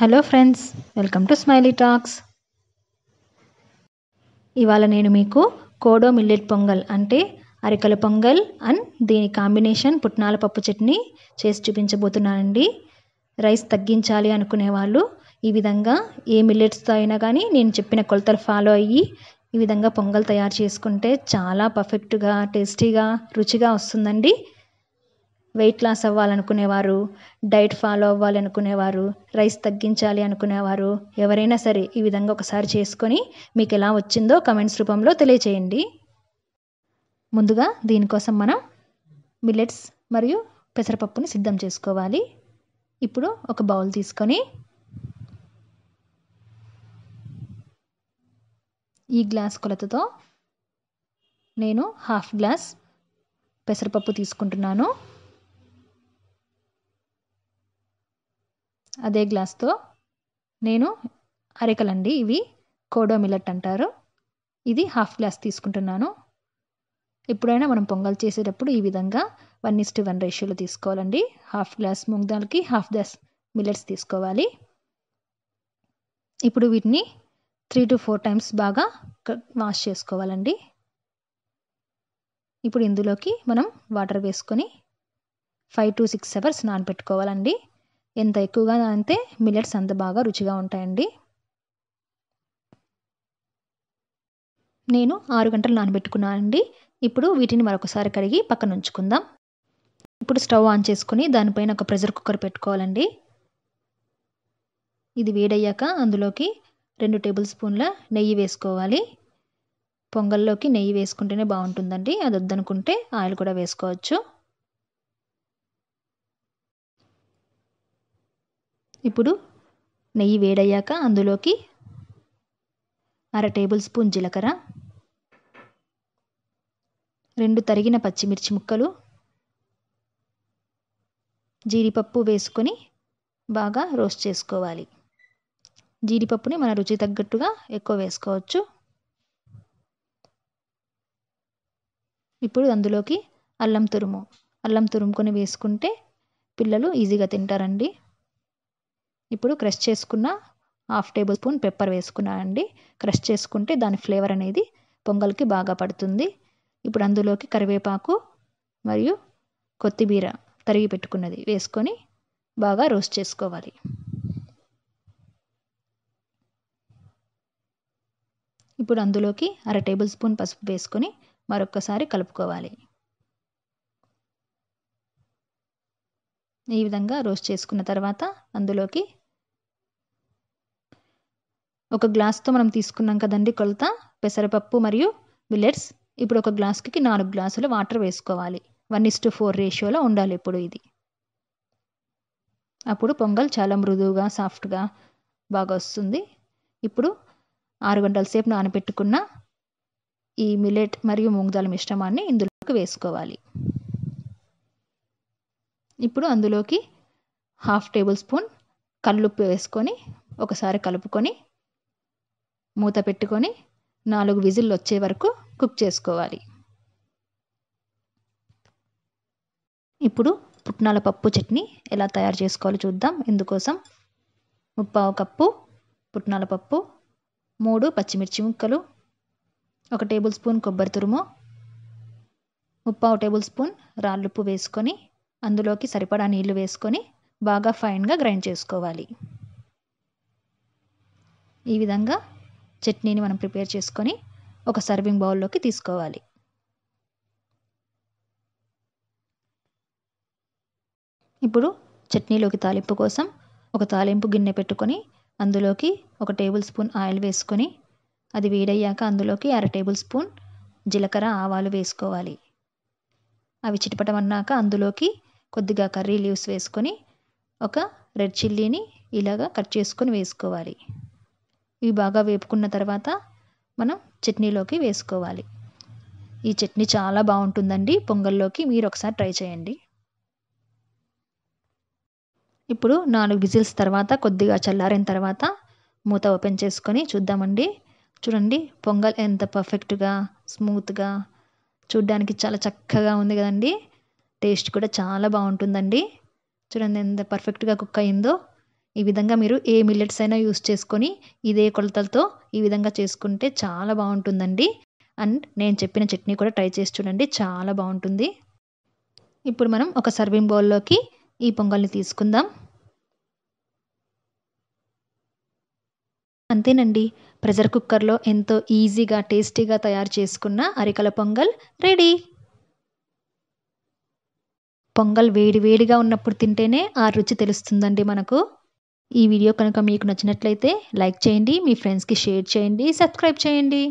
hello friends welcome to smiley talks ఇవాళ నేను మీకు కోడో మిల్లెట్ పొంగల్ అంటే అరికల పొంగల్ అండ్ దీని కాంబినేషన్ పుట్నాల పప్పు చట్నీ చేసి చూపించబోతున్నానండి రైస్ తగ్గించాలి అనుకునే వాళ్ళు ఈ విధంగా ఏ మిల్లెట్స్తో అయినా కానీ నేను చెప్పిన కొలతలు ఫాలో అయ్యి ఈ విధంగా పొంగల్ తయారు చేసుకుంటే చాలా పర్ఫెక్ట్గా టేస్టీగా రుచిగా వస్తుందండి వెయిట్ లాస్ అవ్వాలనుకునేవారు డైట్ ఫాలో అవ్వాలి రైస్ తగ్గించాలి అనుకునేవారు ఎవరైనా సరే ఈ విధంగా ఒకసారి చేసుకొని మీకు ఎలా వచ్చిందో కమెంట్స్ రూపంలో తెలియచేయండి ముందుగా దీనికోసం మనం మిల్లెట్స్ మరియు పెసరపప్పుని సిద్ధం చేసుకోవాలి ఇప్పుడు ఒక బౌల్ తీసుకొని ఈ గ్లాస్ కొలతతో నేను హాఫ్ గ్లాస్ పెసరపప్పు తీసుకుంటున్నాను అదే గ్లాస్తో నేను అరికలండి ఇవి కోడో మిల్లెట్ అంటారు ఇది హాఫ్ గ్లాస్ తీసుకుంటున్నాను ఎప్పుడైనా మనం పొంగల్ చేసేటప్పుడు ఈ విధంగా వన్ టు వన్ రేషియోలో తీసుకోవాలండి half glass moong half glass millets తీసుకోవాలి ఇప్పుడు వీటిని త్రీ టు ఫోర్ టైమ్స్ బాగా వాష్ చేసుకోవాలండి ఇప్పుడు ఇందులోకి మనం వాటర్ వేసుకొని ఫైవ్ టు సిక్స్ అవర్స్ నానబెట్టుకోవాలండి ఎంత ఎక్కువగా అంటే మిల్లెట్స్ అంత బాగా రుచిగా ఉంటాయండి నేను ఆరు గంటలు నానబెట్టుకున్నానండి ఇప్పుడు వీటిని మరొకసారి కడిగి పక్కన ఉంచుకుందాం ఇప్పుడు స్టవ్ ఆన్ చేసుకుని దానిపైన ఒక ప్రెషర్ కుక్కర్ పెట్టుకోవాలండి ఇది వేడయ్యాక అందులోకి రెండు టేబుల్ స్పూన్ల నెయ్యి వేసుకోవాలి పొంగల్లోకి నెయ్యి వేసుకుంటేనే బాగుంటుందండి అది వద్దనుకుంటే ఆయిల్ కూడా వేసుకోవచ్చు ఇప్పుడు నెయ్యి వేడయ్యాక అందులోకి అర టేబుల్ స్పూన్ జీలకర్ర రెండు తరిగిన పచ్చిమిర్చి ముక్కలు జీడిపప్పు వేసుకొని బాగా రోస్ట్ చేసుకోవాలి జీడిపప్పుని మన రుచి తగ్గట్టుగా ఎక్కువ వేసుకోవచ్చు ఇప్పుడు అందులోకి అల్లం తురుము అల్లం తురుముకొని వేసుకుంటే పిల్లలు ఈజీగా తింటారండి ఇప్పుడు క్రష్ చేసుకున్న హాఫ్ టేబుల్ స్పూన్ పెప్పర్ వేసుకున్నాను అండి క్రష్ చేసుకుంటే దాని ఫ్లేవర్ అనేది పొంగల్కి బాగా పడుతుంది ఇప్పుడు అందులోకి కరివేపాకు మరియు కొత్తిమీర తరిగి పెట్టుకున్నది వేసుకొని బాగా రోస్ట్ చేసుకోవాలి ఇప్పుడు అందులోకి అర టేబుల్ స్పూన్ పసుపు వేసుకొని మరొకసారి కలుపుకోవాలి ఈ విధంగా రోస్ట్ చేసుకున్న తర్వాత అందులోకి ఒక గ్లాస్తో మనం తీసుకున్నాం కదండి కొలత పెసరపప్పు మరియు మిల్లెట్స్ ఇప్పుడు ఒక గ్లాస్కి నాలుగు గ్లాసులు వాటర్ వేసుకోవాలి వన్ ఇస్ టు ఫోర్ రేషియోలో ఉండాలి ఇప్పుడు ఇది అప్పుడు పొంగల్ చాలా మృదువుగా సాఫ్ట్గా బాగా వస్తుంది ఇప్పుడు ఆరు గంటల సేపు నానబెట్టుకున్న ఈ మిల్లెట్ మరియు మూంగదాల మిశ్రమాన్ని ఇందులోకి వేసుకోవాలి ఇప్పుడు అందులోకి హాఫ్ టేబుల్ స్పూన్ కల్లుప్పు వేసుకొని ఒకసారి కలుపుకొని మూత పెట్టుకొని నాలుగు విజిల్లు వచ్చే వరకు కుక్ చేసుకోవాలి ఇప్పుడు పుట్నాల పప్పు చట్నీ ఎలా తయారు చేసుకోవాలో చూద్దాం ఇందుకోసం ముప్పావు కప్పు పుట్నాల పప్పు మూడు పచ్చిమిర్చి ముక్కలు ఒక టేబుల్ స్పూన్ కొబ్బరి తురుము ముప్పావు టేబుల్ స్పూన్ రాళ్ళుప్పు వేసుకొని అందులోకి సరిపడా నీళ్లు వేసుకొని బాగా ఫైన్గా గ్రైండ్ చేసుకోవాలి ఈ విధంగా చట్నీని మనం ప్రిపేర్ చేసుకొని ఒక సర్వింగ్ బౌల్లోకి తీసుకోవాలి ఇప్పుడు చట్నీలోకి తాలింపు కోసం ఒక తాలింపు గిన్నె పెట్టుకొని అందులోకి ఒక టేబుల్ స్పూన్ ఆయిల్ వేసుకొని అది వేడయ్యాక అందులోకి అర టేబుల్ స్పూన్ జీలకర్ర ఆవాలు వేసుకోవాలి అవి చిటపటమన్నాక అందులోకి కొద్దిగా కర్రీ లీవ్స్ వేసుకొని ఒక రెడ్ చిల్లీని ఇలాగా కట్ చేసుకొని వేసుకోవాలి ఇవి బాగా వేపుకున్న తర్వాత మనం చట్నీలోకి వేసుకోవాలి ఈ చట్నీ చాలా బాగుంటుందండి పొంగల్లోకి మీరు ఒకసారి ట్రై చేయండి ఇప్పుడు నాలుగు విజిల్స్ తర్వాత కొద్దిగా చల్లారిన తర్వాత మూత ఓపెన్ చేసుకొని చూద్దామండి చూడండి పొంగల్ ఎంత పర్ఫెక్ట్గా స్మూత్గా చూడ్డానికి చాలా చక్కగా ఉంది కదండి టేస్ట్ కూడా చాలా బాగుంటుందండి చూడండి ఎంత పర్ఫెక్ట్గా కుక్ అయిందో ఈ విధంగా మీరు ఏ మిల్లెట్స్ అయినా యూస్ చేసుకొని ఇదే కొలతలతో ఈ విధంగా చేసుకుంటే చాలా బాగుంటుందండి అండ్ నేను చెప్పిన చట్నీ కూడా ట్రై చేసి చూడండి చాలా బాగుంటుంది ఇప్పుడు మనం ఒక సర్వింగ్ బౌల్లోకి ఈ పొంగల్ని తీసుకుందాం అంతేనండి ప్రెషర్ కుక్కర్లో ఎంతో ఈజీగా టేస్టీగా తయారు చేసుకున్న అరికల పొంగల్ రెడీ పొంగల్ వేడి వేడిగా ఉన్నప్పుడు తింటేనే ఆ రుచి తెలుస్తుందండి మనకు ఈ వీడియో కనుక మీకు నచ్చినట్లయితే లైక్ చేయండి మీ ఫ్రెండ్స్కి షేర్ చేయండి సబ్స్క్రైబ్ చేయండి